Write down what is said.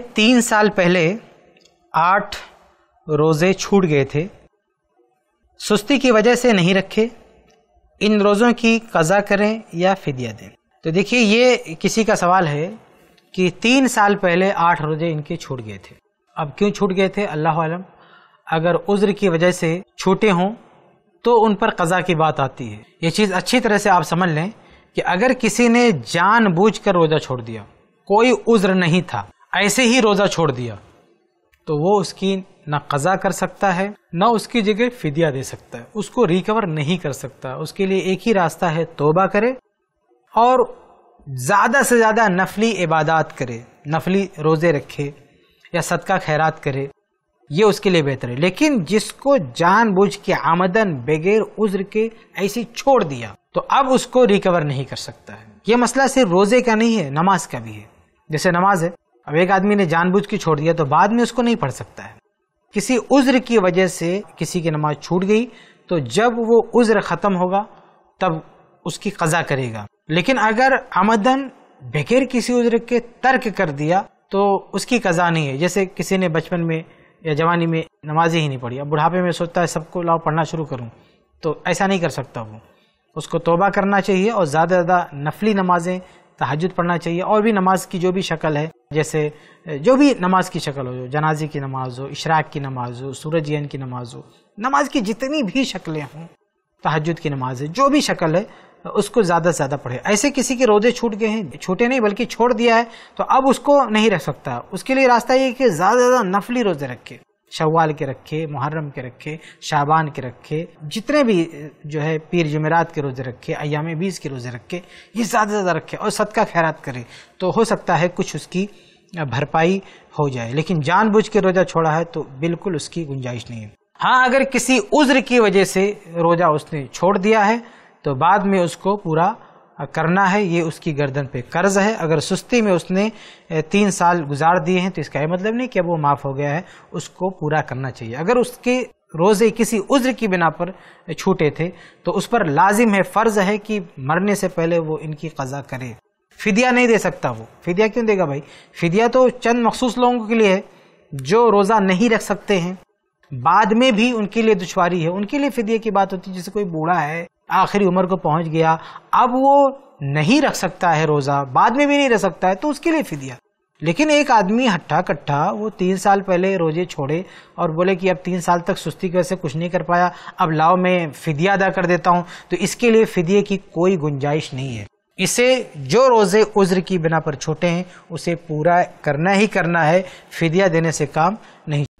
तीन साल पहले आठ रोज़े छूट गए थे सुस्ती की वजह से नहीं रखे इन रोज़ों की कज़ा करें या फिदिया दें तो देखिए ये किसी का सवाल है कि तीन साल पहले आठ रोज़े इनके छूट गए थे अब क्यों छूट गए थे अल्लाह आलम अगर उज्र की वजह से छूटे हों तो उन पर कज़ा की बात आती है ये चीज़ अच्छी तरह से आप समझ लें कि अगर किसी ने जानबूझकर रोज़ा छोड़ दिया कोई उज्र नहीं था ऐसे ही रोज़ा छोड़ दिया तो वो उसकी ना कज़ा कर सकता है ना उसकी जगह फिदिया दे सकता है उसको रिकवर नहीं कर सकता उसके लिए एक ही रास्ता है तोबा करे और ज़्यादा से ज़्यादा नफली इबादत करे नफली रोज़े रखे या सदका खैरात करे ये उसके लिए बेहतर है लेकिन जिसको जानबूझ के आमदन बगैर उज्र के ऐसे छोड़ दिया तो अब उसको रिकवर नहीं कर सकता है ये मसला सिर्फ रोज़े का नहीं है नमाज का भी है जैसे नमाज है अब एक आदमी ने जानबूझ के छोड़ दिया तो बाद में उसको नहीं पढ़ सकता है किसी उज्र की वजह से किसी की नमाज छूट गई तो जब वो उज्र ख़त्म होगा तब उसकी कज़ा करेगा लेकिन अगर आमदन बगैर किसी उज्र के तर्क कर दिया तो उसकी कज़ा नहीं है जैसे किसी ने बचपन में या जवानी में नमाजें ही नहीं पढ़ी अब बुढ़ापे में सोचता है सबको लाओ पढ़ना शुरू करूँ तो ऐसा नहीं कर सकता वो उसको तोबा करना चाहिए और ज़्यादा ज़्यादा नफली नमाज़ें तहजद पढ़ना चाहिए और भी नमाज की जो भी शक्ल है जैसे जो भी नमाज की शक्ल हो जनाजे की नमाज हो इशराक की नमाज हो सूरज यन की नमाज हो नमाज की जितनी भी शक्लें हों तहजद की नमाज है जो भी शक्ल है उसको ज़्यादा से ज़्यादा पढ़े ऐसे किसी के रोज़े छूट गए हैं छूटे नहीं बल्कि छोड़ दिया है तो अब उसको नहीं रख सकता उसके लिए रास्ता ये कि ज़्यादा से ज़्यादा नफली रोज़े रखे शवाल के रखे मुहर्रम के रखे शाबान के रखे जितने भी जो है पीर जमेरात के रोज़े रखे अयाम बीस के रोज़े रखे ये ज़्यादा से ज़्यादा रखे और सदका खैरात करे तो हो सकता है कुछ उसकी भरपाई हो जाए लेकिन जानबूझ के रोज़ा छोड़ा है तो बिल्कुल उसकी गुंजाइश नहीं है हाँ अगर किसी उज्र की वजह से रोज़ा उसने छोड़ दिया है तो बाद में उसको पूरा करना है ये उसकी गर्दन पे कर्ज है अगर सुस्ती में उसने तीन साल गुजार दिए हैं तो इसका यह मतलब नहीं कि अब वो माफ़ हो गया है उसको पूरा करना चाहिए अगर उसके रोज़े किसी उज्र की बिना पर छूटे थे तो उस पर लाजिम है फ़र्ज़ है कि मरने से पहले वो इनकी कज़ा करे फिदिया नहीं दे सकता वो फिदिया क्यों देगा भाई फिदिया तो चंद मखसूस लोगों के लिए है जो रोज़ा नहीं रख सकते हैं बाद में भी उनके लिए दुश्वारी है उनके लिए फिदिये की बात होती है जैसे कोई बूढ़ा है आखिरी उम्र को पहुंच गया अब वो नहीं रख सकता है रोज़ा बाद में भी नहीं रख सकता है तो उसके लिए फिदिया लेकिन एक आदमी हट्ठा कट्ठा वो तीन साल पहले रोजे छोड़े और बोले कि अब तीन साल तक सुस्ती की वजह से कुछ नहीं कर पाया अब लाओ मैं फिदिया अदा कर देता हूँ तो इसके लिए फिदिये की कोई गुंजाइश नहीं है इसे जो रोज़े उज्र की बिना पर छोटे हैं उसे पूरा करना ही करना है फिदिया देने से काम नहीं